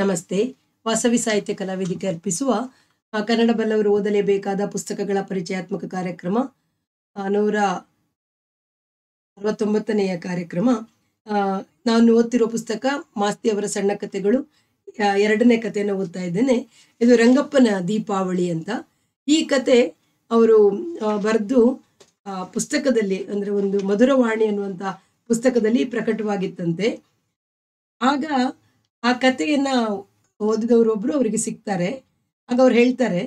ನಮಸ್ತೆ ವಾಸವಿ ಸಾಹಿತ್ಯ ಕಲಾವಿದಿಕೆ ಅರ್ಪಿಸುವ ಕನ್ನಡ ಬಲ್ಲವರು ಓದಲೇಬೇಕಾದ ಪುಸ್ತಕಗಳ ಪರಿಚಯಾತ್ಮಕ ಕಾರ್ಯಕ್ರಮ ನೂರ ಅರವತ್ತೊಂಬತ್ತನೆಯ ಕಾರ್ಯಕ್ರಮ ನಾನು ಓದ್ತಿರೋ ಪುಸ್ತಕ ಮಾಸ್ತಿಯವರ ಸಣ್ಣ ಕಥೆಗಳು ಎರಡನೇ ಕಥೆಯನ್ನು ಓದ್ತಾ ಇದ್ದೇನೆ ಇದು ರಂಗಪ್ಪನ ದೀಪಾವಳಿ ಅಂತ ಈ ಕತೆ ಅವರು ಬರೆದು ಪುಸ್ತಕದಲ್ಲಿ ಅಂದ್ರೆ ಒಂದು ಮಧುರವಾಣಿ ಅನ್ನುವಂತ ಪುಸ್ತಕದಲ್ಲಿ ಪ್ರಕಟವಾಗಿತ್ತಂತೆ ಆಗ ಆ ಕಥೆಯನ್ನ ಓದಿದವರೊಬ್ರು ಅವರಿಗೆ ಸಿಗ್ತಾರೆ ಆಗ ಅವ್ರು ಹೇಳ್ತಾರೆ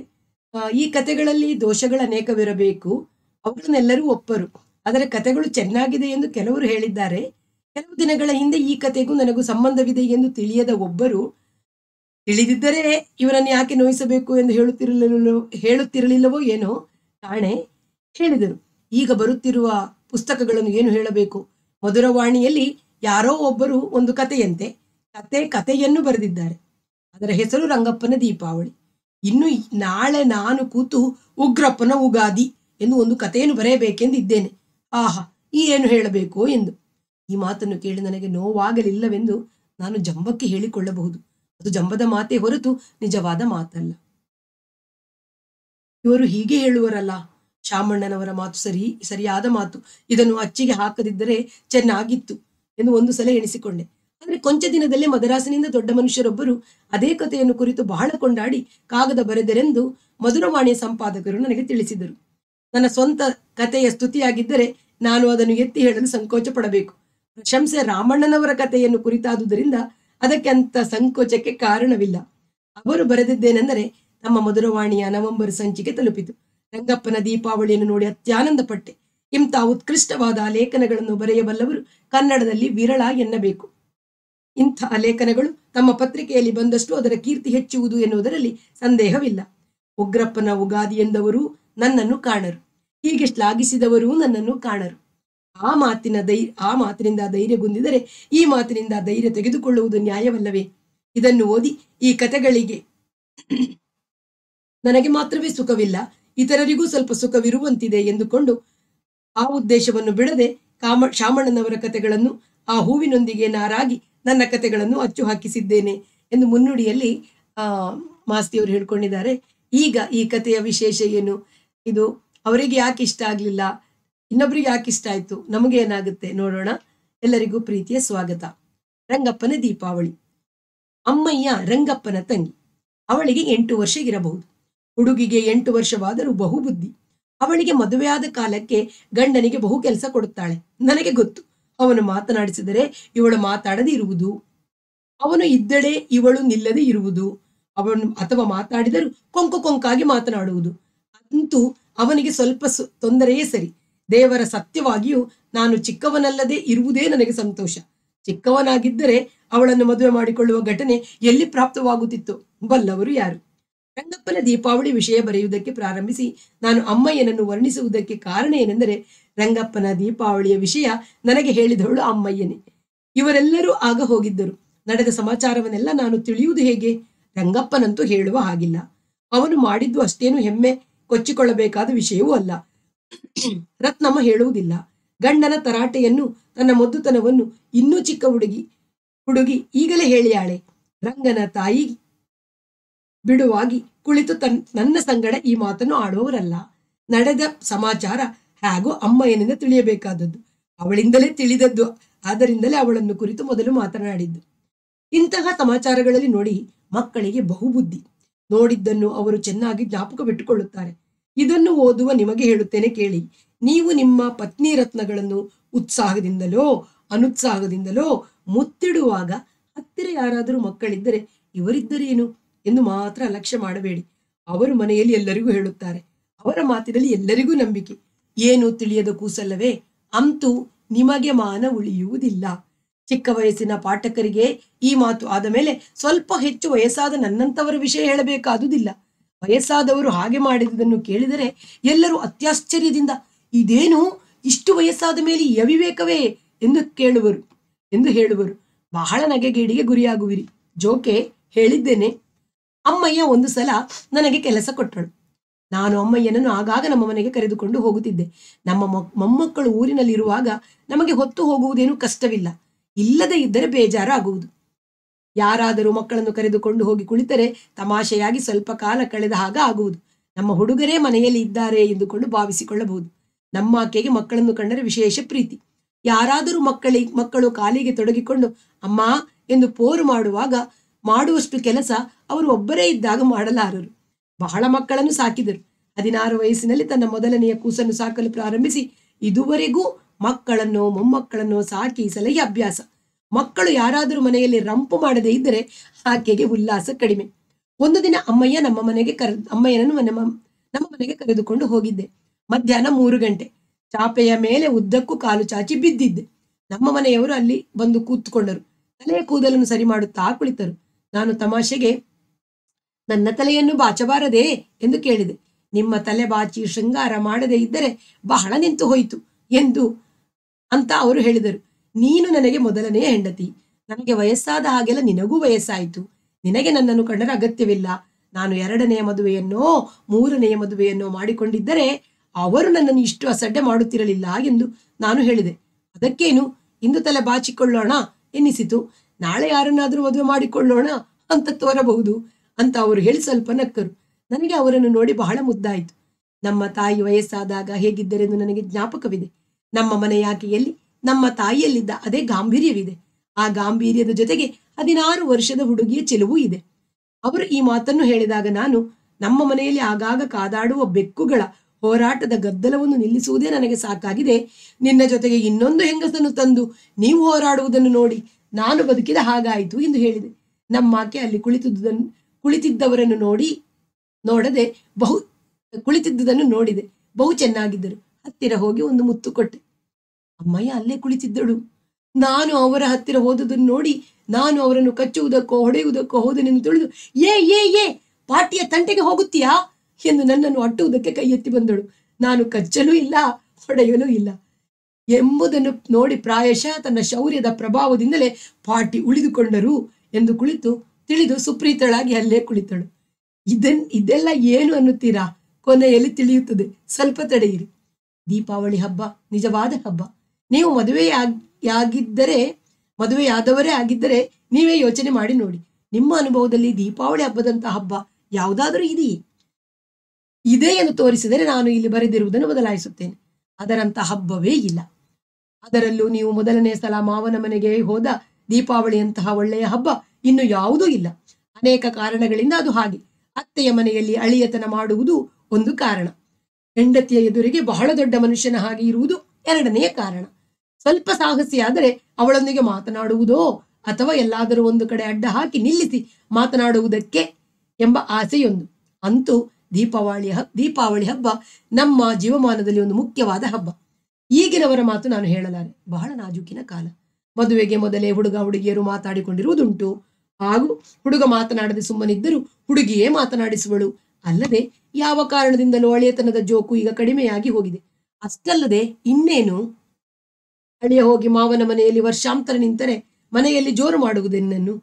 ಈ ಕಥೆಗಳಲ್ಲಿ ದೋಷಗಳು ಅನೇಕವಿರಬೇಕು ಅವರನ್ನೆಲ್ಲರೂ ಒಪ್ಪರು ಆದರೆ ಕಥೆಗಳು ಚೆನ್ನಾಗಿದೆ ಎಂದು ಕೆಲವರು ಹೇಳಿದ್ದಾರೆ ಕೆಲವು ದಿನಗಳ ಹಿಂದೆ ಈ ಕಥೆಗೂ ನನಗೂ ಸಂಬಂಧವಿದೆ ಎಂದು ತಿಳಿಯದ ಒಬ್ಬರು ತಿಳಿದಿದ್ದರೆ ಇವರನ್ನು ಯಾಕೆ ನೋಯಿಸಬೇಕು ಎಂದು ಹೇಳುತ್ತಿರಲಿಲ್ಲವೋ ಹೇಳುತ್ತಿರಲಿಲ್ಲವೋ ಏನೋ ಕಾಣೆ ಹೇಳಿದರು ಈಗ ಬರುತ್ತಿರುವ ಪುಸ್ತಕಗಳನ್ನು ಏನು ಹೇಳಬೇಕು ಮಧುರವಾಣಿಯಲ್ಲಿ ಯಾರೋ ಒಬ್ಬರು ಒಂದು ಕಥೆಯಂತೆ ಕತೆ ಕಥೆಯನ್ನು ಬರೆದಿದ್ದಾರೆ ಅದರ ಹೆಸರು ರಂಗಪ್ಪನ ದೀಪಾವಳಿ ಇನ್ನು ನಾಳೆ ನಾನು ಕೂತು ಉಗ್ರಪ್ಪನ ಉಗಾದಿ ಎಂದು ಒಂದು ಕಥೆಯನ್ನು ಬರೆಯಬೇಕೆಂದಿದ್ದೇನೆ ಆಹಾ ಈ ಏನು ಹೇಳಬೇಕು ಎಂದು ಈ ಮಾತನ್ನು ಕೇಳಿ ನನಗೆ ನೋವಾಗಲಿಲ್ಲವೆಂದು ನಾನು ಜಂಬಕ್ಕೆ ಹೇಳಿಕೊಳ್ಳಬಹುದು ಅದು ಜಂಬದ ಮಾತೇ ಹೊರತು ನಿಜವಾದ ಮಾತಲ್ಲ ಇವರು ಹೀಗೆ ಹೇಳುವರಲ್ಲ ಶಾಮಣ್ಣನವರ ಮಾತು ಸರಿ ಸರಿಯಾದ ಮಾತು ಇದನ್ನು ಅಚ್ಚಿಗೆ ಹಾಕದಿದ್ದರೆ ಚೆನ್ನಾಗಿತ್ತು ಎಂದು ಒಂದು ಸಲ ಎಣಿಸಿಕೊಂಡೆ ಆದರೆ ಕೊಂಚ ದಿನದಲ್ಲೇ ಮದರಾಸಿನಿಂದ ದೊಡ್ಡ ಮನುಷ್ಯರೊಬ್ಬರು ಅದೇ ಕಥೆಯನ್ನು ಕುರಿತು ಬಹಳ ಕೊಂಡಾಡಿ ಕಾಗದ ಬರೆದರೆಂದು ಮಧುರವಾಣಿಯ ಸಂಪಾದಕರು ನನಗೆ ತಿಳಿಸಿದರು ನನ್ನ ಸ್ವಂತ ಕಥೆಯ ಸ್ತುತಿಯಾಗಿದ್ದರೆ ನಾನು ಅದನ್ನು ಎತ್ತಿ ಹೇಳಲು ಸಂಕೋಚ ಪಡಬೇಕು ಪ್ರಶಂಸೆ ರಾಮಣ್ಣನವರ ಕಥೆಯನ್ನು ಕುರಿತಾದುದರಿಂದ ಅದಕ್ಕೆ ಅಂತ ಸಂಕೋಚಕ್ಕೆ ಕಾರಣವಿಲ್ಲ ಅವರು ಬರೆದಿದ್ದೇನೆಂದರೆ ನಮ್ಮ ಮಧುರವಾಣಿಯ ನವೆಂಬರ್ ಸಂಚಿಕೆ ತಲುಪಿತು ರಂಗಪ್ಪನ ದೀಪಾವಳಿಯನ್ನು ನೋಡಿ ಅತ್ಯಾನಂದ ಪಟ್ಟೆ ಇಂಥ ಉತ್ಕೃಷ್ಟವಾದ ಲೇಖನಗಳನ್ನು ಬರೆಯಬಲ್ಲವರು ಕನ್ನಡದಲ್ಲಿ ವಿರಳ ಎನ್ನಬೇಕು ಇಂಥ ಲೇಖನಗಳು ತಮ್ಮ ಪತ್ರಿಕೆಯಲ್ಲಿ ಬಂದಷ್ಟು ಅದರ ಕೀರ್ತಿ ಹೆಚ್ಚುವುದು ಎನ್ನುವುದರಲ್ಲಿ ಸಂದೇಹವಿಲ್ಲ ಉಗ್ರಪ್ಪನ ಉಗಾದಿ ಎಂದವರು ನನ್ನನ್ನು ಕಾಣರು ಹೀಗೆ ಶ್ಲಾಘಿಸಿದವರೂ ನನ್ನನ್ನು ಕಾಣರು ಆ ಮಾತಿನ ದೈ ಆ ಮಾತಿನಿಂದ ಧೈರ್ಯಗೊಂದಿದರೆ ಈ ಮಾತಿನಿಂದ ಧೈರ್ಯ ತೆಗೆದುಕೊಳ್ಳುವುದು ನ್ಯಾಯವಲ್ಲವೇ ಇದನ್ನು ಓದಿ ಈ ಕಥೆಗಳಿಗೆ ನನಗೆ ಮಾತ್ರವೇ ಸುಖವಿಲ್ಲ ಇತರರಿಗೂ ಸ್ವಲ್ಪ ಸುಖವಿರುವಂತಿದೆ ಎಂದುಕೊಂಡು ಆ ಉದ್ದೇಶವನ್ನು ಬಿಡದೆ ಕಾಮ ಶಾಮಣ್ಣನವರ ಕಥೆಗಳನ್ನು ಆ ಹೂವಿನೊಂದಿಗೆ ನಾರಾಗಿ ನನ್ನ ಕಥೆಗಳನ್ನು ಅಚ್ಚು ಹಾಕಿಸಿದ್ದೇನೆ ಎಂದು ಮುನ್ನುಡಿಯಲ್ಲಿ ಆ ಮಾಸ್ತಿಯವರು ಹೇಳ್ಕೊಂಡಿದ್ದಾರೆ ಈಗ ಈ ಕಥೆಯ ವಿಶೇಷ ಏನು ಇದು ಅವರಿಗೆ ಯಾಕೆ ಇಷ್ಟ ಆಗಲಿಲ್ಲ ಇನ್ನೊಬ್ರಿಗೆ ಯಾಕೆ ಇಷ್ಟ ಆಯ್ತು ನಮಗೆ ಏನಾಗುತ್ತೆ ನೋಡೋಣ ಎಲ್ಲರಿಗೂ ಪ್ರೀತಿಯ ಸ್ವಾಗತ ರಂಗಪ್ಪನ ದೀಪಾವಳಿ ಅಮ್ಮಯ್ಯ ರಂಗಪ್ಪನ ತಂಗಿ ಅವಳಿಗೆ ಎಂಟು ವರ್ಷ ಇರಬಹುದು ಹುಡುಗಿಗೆ ಎಂಟು ವರ್ಷವಾದರೂ ಬಹುಬುದ್ಧಿ ಅವಳಿಗೆ ಮದುವೆಯಾದ ಕಾಲಕ್ಕೆ ಗಂಡನಿಗೆ ಬಹು ಕೆಲಸ ಕೊಡುತ್ತಾಳೆ ನನಗೆ ಗೊತ್ತು ಅವನು ಮಾತನಾಡಿಸಿದರೆ ಇವಳು ಮಾತಾಡದೆ ಇರುವುದು ಅವನು ಇದ್ದಡೆ ಇವಳು ನಿಲ್ಲದೆ ಇರುವುದು ಅವನು ಅಥವಾ ಮಾತಾಡಿದರೂ ಕೊಂಕು ಕೊಂಕಾಗಿ ಮಾತನಾಡುವುದು ಅಂತೂ ಅವನಿಗೆ ಸ್ವಲ್ಪ ತೊಂದರೆಯೇ ಸರಿ ದೇವರ ಸತ್ಯವಾಗಿಯೂ ನಾನು ಚಿಕ್ಕವನಲ್ಲದೆ ಇರುವುದೇ ನನಗೆ ಸಂತೋಷ ಚಿಕ್ಕವನಾಗಿದ್ದರೆ ಅವಳನ್ನು ಮದುವೆ ಮಾಡಿಕೊಳ್ಳುವ ಘಟನೆ ಎಲ್ಲಿ ಪ್ರಾಪ್ತವಾಗುತ್ತಿತ್ತು ಬಲ್ಲವರು ಯಾರು ರಂಗಪ್ಪನ ದೀಪಾವಳಿ ವಿಷಯ ಬರೆಯುವುದಕ್ಕೆ ಪ್ರಾರಂಭಿಸಿ ನಾನು ಅಮ್ಮಯ್ಯನನ್ನು ವರ್ಣಿಸುವುದಕ್ಕೆ ಕಾರಣ ಏನೆಂದರೆ ರಂಗಪ್ಪನ ದೀಪಾವಳಿಯ ವಿಷಯ ನನಗೆ ಹೇಳಿದವಳು ಅಮ್ಮಯ್ಯನೇ ಇವರೆಲ್ಲರೂ ಆಗ ಹೋಗಿದ್ದರು ನಡೆದ ಸಮಾಚಾರವನ್ನೆಲ್ಲ ನಾನು ತಿಳಿಯುವುದು ಹೇಗೆ ರಂಗಪ್ಪನಂತೂ ಹೇಳುವ ಹಾಗಿಲ್ಲ ಅವನು ಮಾಡಿದ್ದು ಅಷ್ಟೇನು ಹೆಮ್ಮೆ ಕೊಚ್ಚಿಕೊಳ್ಳಬೇಕಾದ ವಿಷಯವೂ ಅಲ್ಲ ರತ್ನಮ್ಮ ಹೇಳುವುದಿಲ್ಲ ಗಂಡನ ತರಾಟೆಯನ್ನು ತನ್ನ ಮದ್ದುತನವನ್ನು ಇನ್ನೂ ಚಿಕ್ಕ ಹುಡುಗಿ ಹುಡುಗಿ ಈಗಲೇ ಹೇಳಿಯಾಳೆ ರಂಗನ ತಾಯಿ ಬಿಡುವಾಗಿ ಕುಳಿತು ತನ್ ನನ್ನ ಸಂಗಡ ಈ ಮಾತನ್ನು ಆಡುವವರಲ್ಲ ನಡೆದ ಸಮಾಚಾರ ಹಾಗೂ ಅಮ್ಮ ಅಮ್ಮಯ್ಯನಿಂದ ತಿಳಿಯಬೇಕಾದದ್ದು ಅವಳಿಂದಲೇ ತಿಳಿದದ್ದು ಆದ್ದರಿಂದಲೇ ಅವಳನ್ನು ಕುರಿತು ಮೊದಲು ಮಾತನಾಡಿದ್ದು ಇಂತಹ ಸಮಾಚಾರಗಳಲ್ಲಿ ನೋಡಿ ಮಕ್ಕಳಿಗೆ ಬಹುಬುದ್ಧಿ ನೋಡಿದ್ದನ್ನು ಅವರು ಚೆನ್ನಾಗಿ ಬಿಟ್ಟುಕೊಳ್ಳುತ್ತಾರೆ ಇದನ್ನು ಓದುವ ನಿಮಗೆ ಹೇಳುತ್ತೇನೆ ಕೇಳಿ ನೀವು ನಿಮ್ಮ ಪತ್ನಿ ರತ್ನಗಳನ್ನು ಉತ್ಸಾಹದಿಂದಲೋ ಅನುತ್ಸಾಹದಿಂದಲೋ ಮುತ್ತಿಡುವಾಗ ಹತ್ತಿರ ಯಾರಾದರೂ ಮಕ್ಕಳಿದ್ದರೆ ಇವರಿದ್ದರೇನು ಎಂದು ಮಾತ್ರ ಲಕ್ಷ್ಯ ಮಾಡಬೇಡಿ ಅವರು ಮನೆಯಲ್ಲಿ ಎಲ್ಲರಿಗೂ ಹೇಳುತ್ತಾರೆ ಅವರ ಮಾತಿನಲ್ಲಿ ಎಲ್ಲರಿಗೂ ನಂಬಿಕೆ ಏನು ತಿಳಿಯದ ಕೂಸಲ್ಲವೇ ಅಂತೂ ನಿಮಗೆ ಮಾನ ಉಳಿಯುವುದಿಲ್ಲ ಚಿಕ್ಕ ವಯಸ್ಸಿನ ಪಾಠಕರಿಗೆ ಈ ಮಾತು ಆದ ಮೇಲೆ ಸ್ವಲ್ಪ ಹೆಚ್ಚು ವಯಸ್ಸಾದ ನನ್ನಂಥವರ ವಿಷಯ ಹೇಳಬೇಕಾದುದಿಲ್ಲ ವಯಸ್ಸಾದವರು ಹಾಗೆ ಮಾಡಿದುದನ್ನು ಕೇಳಿದರೆ ಎಲ್ಲರೂ ಅತ್ಯಾಶ್ಚರ್ಯದಿಂದ ಇದೇನು ಇಷ್ಟು ವಯಸ್ಸಾದ ಮೇಲೆ ಯವಿವೇಕವೇ ಎಂದು ಕೇಳುವರು ಎಂದು ಹೇಳುವರು ಬಹಳ ನಗೆಗೇಡಿಗೆ ಗುರಿಯಾಗುವಿರಿ ಜೋಕೆ ಹೇಳಿದ್ದೇನೆ ಅಮ್ಮಯ್ಯ ಒಂದು ಸಲ ನನಗೆ ಕೆಲಸ ಕೊಟ್ಟಳು ನಾನು ಅಮ್ಮಯ್ಯನನ್ನು ಆಗಾಗ ನಮ್ಮ ಮನೆಗೆ ಕರೆದುಕೊಂಡು ಹೋಗುತ್ತಿದ್ದೆ ನಮ್ಮ ಮೊಮ್ಮಕ್ಕಳು ಊರಿನಲ್ಲಿರುವಾಗ ನಮಗೆ ಹೊತ್ತು ಹೋಗುವುದೇನು ಕಷ್ಟವಿಲ್ಲ ಇಲ್ಲದೆ ಇದ್ದರೆ ಆಗುವುದು ಯಾರಾದರೂ ಮಕ್ಕಳನ್ನು ಕರೆದುಕೊಂಡು ಹೋಗಿ ಕುಳಿತರೆ ತಮಾಷೆಯಾಗಿ ಸ್ವಲ್ಪ ಕಾಲ ಕಳೆದ ಹಾಗ ಆಗುವುದು ನಮ್ಮ ಹುಡುಗರೇ ಮನೆಯಲ್ಲಿ ಇದ್ದಾರೆ ಎಂದುಕೊಂಡು ಭಾವಿಸಿಕೊಳ್ಳಬಹುದು ನಮ್ಮ ಆಕೆಗೆ ಮಕ್ಕಳನ್ನು ಕಂಡರೆ ವಿಶೇಷ ಪ್ರೀತಿ ಯಾರಾದರೂ ಮಕ್ಕಳಿ ಮಕ್ಕಳು ಕಾಲಿಗೆ ತೊಡಗಿಕೊಂಡು ಅಮ್ಮ ಎಂದು ಪೋರು ಮಾಡುವಾಗ ಮಾಡುವಷ್ಟು ಕೆಲಸ ಅವರು ಒಬ್ಬರೇ ಇದ್ದಾಗ ಮಾಡಲಾರರು ಬಹಳ ಮಕ್ಕಳನ್ನು ಸಾಕಿದರು ಹದಿನಾರು ವಯಸ್ಸಿನಲ್ಲಿ ತನ್ನ ಮೊದಲನೆಯ ಕೂಸನ್ನು ಸಾಕಲು ಪ್ರಾರಂಭಿಸಿ ಇದುವರೆಗೂ ಮಕ್ಕಳನ್ನು ಮೊಮ್ಮಕ್ಕಳನ್ನು ಸಾಕಿ ಸಲಹೆ ಅಭ್ಯಾಸ ಮಕ್ಕಳು ಯಾರಾದರೂ ಮನೆಯಲ್ಲಿ ರಂಪು ಮಾಡದೇ ಇದ್ದರೆ ಆಕೆಗೆ ಉಲ್ಲಾಸ ಕಡಿಮೆ ಒಂದು ದಿನ ಅಮ್ಮಯ್ಯ ನಮ್ಮ ಮನೆಗೆ ಕರೆ ಅಮ್ಮಯ್ಯನನ್ನು ನಮ್ಮ ನಮ್ಮ ಮನೆಗೆ ಕರೆದುಕೊಂಡು ಹೋಗಿದ್ದೆ ಮಧ್ಯಾಹ್ನ ಮೂರು ಗಂಟೆ ಚಾಪೆಯ ಮೇಲೆ ಉದ್ದಕ್ಕೂ ಕಾಲು ಚಾಚಿ ಬಿದ್ದಿದ್ದೆ ನಮ್ಮ ಮನೆಯವರು ಅಲ್ಲಿ ಬಂದು ಕೂತ್ಕೊಂಡರು ತಲೆಯ ಕೂದಲನ್ನು ಸರಿ ಮಾಡುತ್ತಾ ಕುಳಿತರು ನಾನು ತಮಾಷೆಗೆ ನನ್ನ ತಲೆಯನ್ನು ಬಾಚಬಾರದೆ ಎಂದು ಕೇಳಿದೆ ನಿಮ್ಮ ತಲೆ ಬಾಚಿ ಶೃಂಗಾರ ಮಾಡದೇ ಇದ್ದರೆ ಬಹಳ ನಿಂತು ಹೋಯಿತು ಎಂದು ಅಂತ ಅವರು ಹೇಳಿದರು ನೀನು ನನಗೆ ಮೊದಲನೆಯ ಹೆಂಡತಿ ನನಗೆ ವಯಸ್ಸಾದ ಹಾಗೆಲ್ಲ ನಿನಗೂ ವಯಸ್ಸಾಯಿತು ನಿನಗೆ ನನ್ನನ್ನು ಕಂಡರ ಅಗತ್ಯವಿಲ್ಲ ನಾನು ಎರಡನೆಯ ಮದುವೆಯನ್ನೋ ಮೂರನೆಯ ಮದುವೆಯನ್ನೋ ಮಾಡಿಕೊಂಡಿದ್ದರೆ ಅವರು ನನ್ನನ್ನು ಇಷ್ಟು ಅಸಡ್ಡೆ ಮಾಡುತ್ತಿರಲಿಲ್ಲ ಎಂದು ನಾನು ಹೇಳಿದೆ ಅದಕ್ಕೇನು ಇಂದು ತಲೆ ಬಾಚಿಕೊಳ್ಳೋಣ ಎನ್ನಿಸಿತು ನಾಳೆ ಯಾರನ್ನಾದರೂ ಮದುವೆ ಮಾಡಿಕೊಳ್ಳೋಣ ಅಂತ ತೋರಬಹುದು ಅಂತ ಅವರು ಹೇಳಿ ಸ್ವಲ್ಪ ನಕ್ಕರು ನನಗೆ ಅವರನ್ನು ನೋಡಿ ಬಹಳ ಮುದ್ದಾಯಿತು ನಮ್ಮ ತಾಯಿ ವಯಸ್ಸಾದಾಗ ಹೇಗಿದ್ದರೆಂದು ನನಗೆ ಜ್ಞಾಪಕವಿದೆ ನಮ್ಮ ಮನೆಯಾಕೆಯಲ್ಲಿ ನಮ್ಮ ತಾಯಿಯಲ್ಲಿದ್ದ ಅದೇ ಗಾಂಭೀರ್ಯವಿದೆ ಆ ಗಾಂಭೀರ್ಯದ ಜೊತೆಗೆ ಹದಿನಾರು ವರ್ಷದ ಹುಡುಗಿಯ ಚೆಲುವು ಇದೆ ಅವರು ಈ ಮಾತನ್ನು ಹೇಳಿದಾಗ ನಾನು ನಮ್ಮ ಮನೆಯಲ್ಲಿ ಆಗಾಗ ಕಾದಾಡುವ ಬೆಕ್ಕುಗಳ ಹೋರಾಟದ ಗದ್ದಲವನ್ನು ನಿಲ್ಲಿಸುವುದೇ ನನಗೆ ಸಾಕಾಗಿದೆ ನಿನ್ನ ಜೊತೆಗೆ ಇನ್ನೊಂದು ಹೆಂಗಸನ್ನು ತಂದು ನೀವು ಹೋರಾಡುವುದನ್ನು ನೋಡಿ ನಾನು ಬದುಕಿದ ಹಾಗಾಯಿತು ಎಂದು ಹೇಳಿದೆ ಆಕೆ ಅಲ್ಲಿ ಕುಳಿತಿದ್ದುದನ್ನು ಕುಳಿತಿದ್ದವರನ್ನು ನೋಡಿ ನೋಡದೆ ಬಹು ಕುಳಿತಿದ್ದುದನ್ನು ನೋಡಿದೆ ಬಹು ಚೆನ್ನಾಗಿದ್ದರು ಹತ್ತಿರ ಹೋಗಿ ಒಂದು ಮುತ್ತು ಕೊಟ್ಟೆ ಅಮ್ಮಯ್ಯ ಅಲ್ಲೇ ಕುಳಿತಿದ್ದಳು ನಾನು ಅವರ ಹತ್ತಿರ ಹೋದುದನ್ನು ನೋಡಿ ನಾನು ಅವರನ್ನು ಕಚ್ಚುವುದಕ್ಕೋ ಹೊಡೆಯುವುದಕ್ಕೋ ಹೋದನೆಂದು ತಿಳಿದು ಏ ಏ ಏ ಪಾರ್ಟಿಯ ತಂಟೆಗೆ ಹೋಗುತ್ತೀಯಾ ಎಂದು ನನ್ನನ್ನು ಅಟ್ಟುವುದಕ್ಕೆ ಕೈ ಎತ್ತಿ ಬಂದಳು ನಾನು ಕಚ್ಚಲೂ ಇಲ್ಲ ಹೊಡೆಯಲೂ ಇಲ್ಲ ಎಂಬುದನ್ನು ನೋಡಿ ಪ್ರಾಯಶಃ ತನ್ನ ಶೌರ್ಯದ ಪ್ರಭಾವದಿಂದಲೇ ಪಾಟಿ ಉಳಿದುಕೊಂಡರು ಎಂದು ಕುಳಿತು ತಿಳಿದು ಸುಪ್ರೀತಳಾಗಿ ಅಲ್ಲೇ ಕುಳಿತಳು ಇದನ್ ಇದೆಲ್ಲ ಏನು ಅನ್ನುತ್ತೀರಾ ಕೊನೆಯಲ್ಲಿ ತಿಳಿಯುತ್ತದೆ ಸ್ವಲ್ಪ ತಡೆಯಿರಿ ದೀಪಾವಳಿ ಹಬ್ಬ ನಿಜವಾದ ಹಬ್ಬ ನೀವು ಮದುವೆಯಾಗಿದ್ದರೆ ಮದುವೆಯಾದವರೇ ಆಗಿದ್ದರೆ ನೀವೇ ಯೋಚನೆ ಮಾಡಿ ನೋಡಿ ನಿಮ್ಮ ಅನುಭವದಲ್ಲಿ ದೀಪಾವಳಿ ಹಬ್ಬದಂತಹ ಹಬ್ಬ ಯಾವುದಾದರೂ ಇದೆಯೇ ಇದೆ ಎಂದು ತೋರಿಸಿದರೆ ನಾನು ಇಲ್ಲಿ ಬರೆದಿರುವುದನ್ನು ಬದಲಾಯಿಸುತ್ತೇನೆ ಅದರಂಥ ಹಬ್ಬವೇ ಇಲ್ಲ ಅದರಲ್ಲೂ ನೀವು ಮೊದಲನೇ ಸಲ ಮಾವನ ಮನೆಗೆ ಹೋದ ದೀಪಾವಳಿಯಂತಹ ಒಳ್ಳೆಯ ಹಬ್ಬ ಇನ್ನು ಯಾವುದೂ ಇಲ್ಲ ಅನೇಕ ಕಾರಣಗಳಿಂದ ಅದು ಹಾಗೆ ಅತ್ತೆಯ ಮನೆಯಲ್ಲಿ ಅಳಿಯತನ ಮಾಡುವುದು ಒಂದು ಕಾರಣ ಹೆಂಡತಿಯ ಎದುರಿಗೆ ಬಹಳ ದೊಡ್ಡ ಮನುಷ್ಯನ ಹಾಗೆ ಇರುವುದು ಎರಡನೆಯ ಕಾರಣ ಸ್ವಲ್ಪ ಸಾಹಸಿಯಾದರೆ ಅವಳೊಂದಿಗೆ ಮಾತನಾಡುವುದೋ ಅಥವಾ ಎಲ್ಲಾದರೂ ಒಂದು ಕಡೆ ಅಡ್ಡ ಹಾಕಿ ನಿಲ್ಲಿಸಿ ಮಾತನಾಡುವುದಕ್ಕೆ ಎಂಬ ಆಸೆಯೊಂದು ಅಂತೂ ದೀಪಾವಳಿ ದೀಪಾವಳಿ ಹಬ್ಬ ನಮ್ಮ ಜೀವಮಾನದಲ್ಲಿ ಒಂದು ಮುಖ್ಯವಾದ ಹಬ್ಬ ಈಗಿನವರ ಮಾತು ನಾನು ಹೇಳಲಾರೆ ಬಹಳ ನಾಜುಕಿನ ಕಾಲ ಮದುವೆಗೆ ಮೊದಲೇ ಹುಡುಗ ಹುಡುಗಿಯರು ಮಾತಾಡಿಕೊಂಡಿರುವುದುಂಟು ಹಾಗೂ ಹುಡುಗ ಮಾತನಾಡದೆ ಸುಮ್ಮನಿದ್ದರೂ ಹುಡುಗಿಯೇ ಮಾತನಾಡಿಸುವಳು ಅಲ್ಲದೆ ಯಾವ ಕಾರಣದಿಂದಲೂ ಅಳೆಯತನದ ಜೋಕು ಈಗ ಕಡಿಮೆಯಾಗಿ ಹೋಗಿದೆ ಅಷ್ಟಲ್ಲದೆ ಇನ್ನೇನು ಅಳಿಯ ಹೋಗಿ ಮಾವನ ಮನೆಯಲ್ಲಿ ವರ್ಷಾಂತರ ನಿಂತರೆ ಮನೆಯಲ್ಲಿ ಜೋರು ಮಾಡುವುದೆನ್ನನ್ನು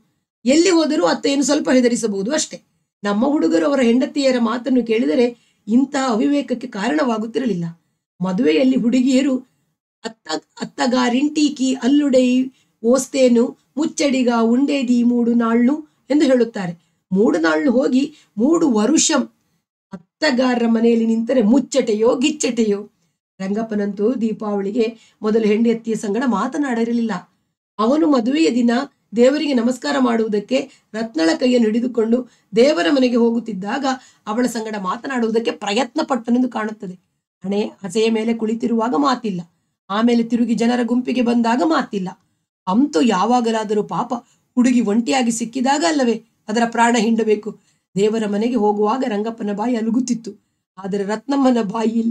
ಎಲ್ಲಿ ಹೋದರೂ ಅತ್ತೆಯನ್ನು ಸ್ವಲ್ಪ ಹೆದರಿಸಬಹುದು ಅಷ್ಟೇ ನಮ್ಮ ಹುಡುಗರು ಅವರ ಹೆಂಡತಿಯರ ಮಾತನ್ನು ಕೇಳಿದರೆ ಇಂತಹ ಅವಿವೇಕಕ್ಕೆ ಕಾರಣವಾಗುತ್ತಿರಲಿಲ್ಲ ಮದುವೆಯಲ್ಲಿ ಹುಡುಗಿಯರು ಅತ್ತ ಅತ್ತಗಾರಿಂಟೀಕಿ ಅಲ್ಲುಡೈ ಓಸ್ತೇನು ಮುಚ್ಚಡಿಗ ಉಂಡೇದಿ ಮೂಡು ನಾಳ್ನು ಎಂದು ಹೇಳುತ್ತಾರೆ ಮೂಡು ನಾಳ್ನು ಹೋಗಿ ಮೂಡು ವರುಷಂ ಅತ್ತಗಾರರ ಮನೆಯಲ್ಲಿ ನಿಂತರೆ ಮುಚ್ಚಟೆಯೋ ಗಿಚ್ಚಟೆಯೋ ರಂಗಪ್ಪನಂತೂ ದೀಪಾವಳಿಗೆ ಮೊದಲು ಹೆಂಡತಿಯ ಸಂಗಡ ಮಾತನಾಡಿರಲಿಲ್ಲ ಅವನು ಮದುವೆಯ ದಿನ ದೇವರಿಗೆ ನಮಸ್ಕಾರ ಮಾಡುವುದಕ್ಕೆ ರತ್ನಳ ಕೈಯನ್ನು ಹಿಡಿದುಕೊಂಡು ದೇವರ ಮನೆಗೆ ಹೋಗುತ್ತಿದ್ದಾಗ ಅವಳ ಸಂಗಡ ಮಾತನಾಡುವುದಕ್ಕೆ ಪ್ರಯತ್ನ ಪಟ್ಟನೆಂದು ಕಾಣುತ್ತದೆ ಹಣೆ ಹಸೆಯ ಮೇಲೆ ಕುಳಿತಿರುವಾಗ ಮಾತಿಲ್ಲ ಆಮೇಲೆ ತಿರುಗಿ ಜನರ ಗುಂಪಿಗೆ ಬಂದಾಗ ಮಾತಿಲ್ಲ ಅಂತೂ ಯಾವಾಗಲಾದರೂ ಪಾಪ ಹುಡುಗಿ ಒಂಟಿಯಾಗಿ ಸಿಕ್ಕಿದಾಗ ಅಲ್ಲವೇ ಅದರ ಪ್ರಾಣ ಹಿಂಡಬೇಕು ದೇವರ ಮನೆಗೆ ಹೋಗುವಾಗ ರಂಗಪ್ಪನ ಬಾಯಿ ಅಲುಗುತ್ತಿತ್ತು ಆದರೆ ರತ್ನಮ್ಮನ ಬಾಯಿ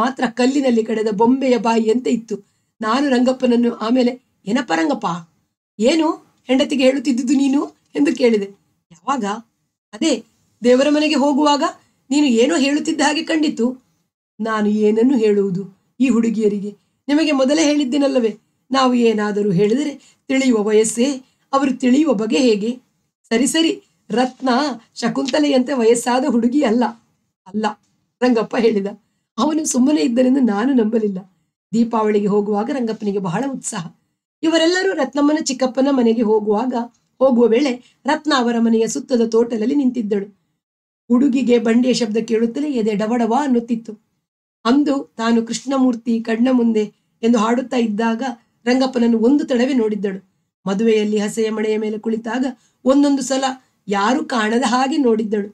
ಮಾತ್ರ ಕಲ್ಲಿನಲ್ಲಿ ಕಡೆದ ಬೊಂಬೆಯ ಅಂತ ಇತ್ತು ನಾನು ರಂಗಪ್ಪನನ್ನು ಆಮೇಲೆ ಏನಪ್ಪ ರಂಗಪ್ಪ ಏನು ಹೆಂಡತಿಗೆ ಹೇಳುತ್ತಿದ್ದುದು ನೀನು ಎಂದು ಕೇಳಿದೆ ಯಾವಾಗ ಅದೇ ದೇವರ ಮನೆಗೆ ಹೋಗುವಾಗ ನೀನು ಏನೋ ಹೇಳುತ್ತಿದ್ದ ಹಾಗೆ ಕಂಡಿತು ನಾನು ಏನನ್ನು ಹೇಳುವುದು ಈ ಹುಡುಗಿಯರಿಗೆ ನಿಮಗೆ ಮೊದಲೇ ಹೇಳಿದ್ದೇನಲ್ಲವೇ ನಾವು ಏನಾದರೂ ಹೇಳಿದರೆ ತಿಳಿಯುವ ವಯಸ್ಸೇ ಅವರು ತಿಳಿಯುವ ಬಗೆ ಹೇಗೆ ಸರಿ ಸರಿ ರತ್ನ ಶಕುಂತಲೆಯಂತೆ ವಯಸ್ಸಾದ ಹುಡುಗಿ ಅಲ್ಲ ಅಲ್ಲ ರಂಗಪ್ಪ ಹೇಳಿದ ಅವನು ಸುಮ್ಮನೆ ಇದ್ದನೆಂದು ನಾನು ನಂಬಲಿಲ್ಲ ದೀಪಾವಳಿಗೆ ಹೋಗುವಾಗ ರಂಗಪ್ಪನಿಗೆ ಬಹಳ ಉತ್ಸಾಹ ಇವರೆಲ್ಲರೂ ರತ್ನಮ್ಮನ ಚಿಕ್ಕಪ್ಪನ ಮನೆಗೆ ಹೋಗುವಾಗ ಹೋಗುವ ವೇಳೆ ರತ್ನ ಅವರ ಮನೆಯ ಸುತ್ತದ ತೋಟದಲ್ಲಿ ನಿಂತಿದ್ದಳು ಹುಡುಗಿಗೆ ಬಂಡಿಯ ಶಬ್ದ ಕೇಳುತ್ತಲೇ ಎದೆ ಡವಡವಾ ಅನ್ನುತ್ತಿತ್ತು ಅಂದು ತಾನು ಕೃಷ್ಣಮೂರ್ತಿ ಕಣ್ಣ ಮುಂದೆ ಎಂದು ಹಾಡುತ್ತಾ ಇದ್ದಾಗ ರಂಗಪ್ಪನನ್ನು ಒಂದು ತಡವೇ ನೋಡಿದ್ದಳು ಮದುವೆಯಲ್ಲಿ ಹಸೆಯ ಮನೆಯ ಮೇಲೆ ಕುಳಿತಾಗ ಒಂದೊಂದು ಸಲ ಯಾರು ಕಾಣದ ಹಾಗೆ ನೋಡಿದ್ದಳು